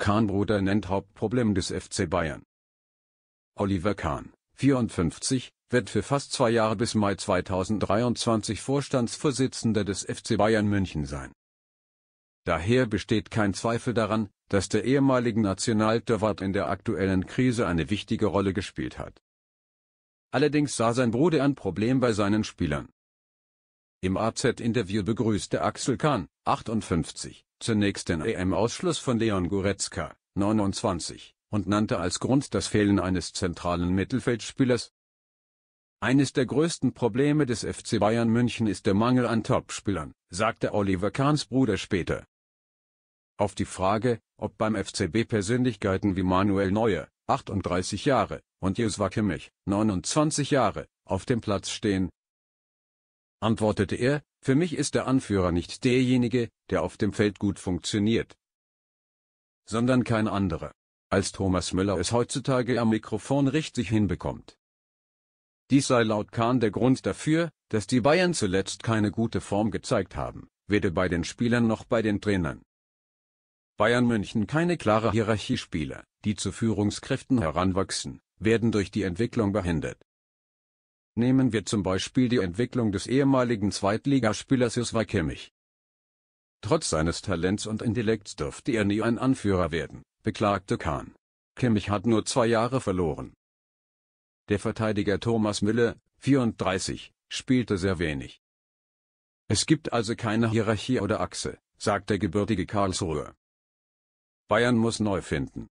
Kahnbruder nennt Hauptproblem des FC Bayern. Oliver Kahn, 54, wird für fast zwei Jahre bis Mai 2023 Vorstandsvorsitzender des FC Bayern München sein. Daher besteht kein Zweifel daran, dass der ehemalige Nationaltorwart in der aktuellen Krise eine wichtige Rolle gespielt hat. Allerdings sah sein Bruder ein Problem bei seinen Spielern. Im AZ-Interview begrüßte Axel Kahn, 58, zunächst den EM-Ausschluss von Leon Goretzka, 29, und nannte als Grund das Fehlen eines zentralen Mittelfeldspielers. Eines der größten Probleme des FC Bayern München ist der Mangel an Topspielern, sagte Oliver Kahns Bruder später. Auf die Frage, ob beim FCB Persönlichkeiten wie Manuel Neuer, 38 Jahre, und Joshua Kimmich, 29 Jahre, auf dem Platz stehen, antwortete er, für mich ist der Anführer nicht derjenige, der auf dem Feld gut funktioniert, sondern kein anderer, als Thomas Müller es heutzutage am Mikrofon richtig hinbekommt. Dies sei laut Kahn der Grund dafür, dass die Bayern zuletzt keine gute Form gezeigt haben, weder bei den Spielern noch bei den Trainern. Bayern München keine klare Hierarchiespieler, die zu Führungskräften heranwachsen, werden durch die Entwicklung behindert. Nehmen wir zum Beispiel die Entwicklung des ehemaligen Zweitligaspielers Josua Kimmich. Trotz seines Talents und Intellekts dürfte er nie ein Anführer werden, beklagte Kahn. Kimmich hat nur zwei Jahre verloren. Der Verteidiger Thomas Müller, 34, spielte sehr wenig. Es gibt also keine Hierarchie oder Achse, sagt der gebürtige Karlsruher. Bayern muss neu finden.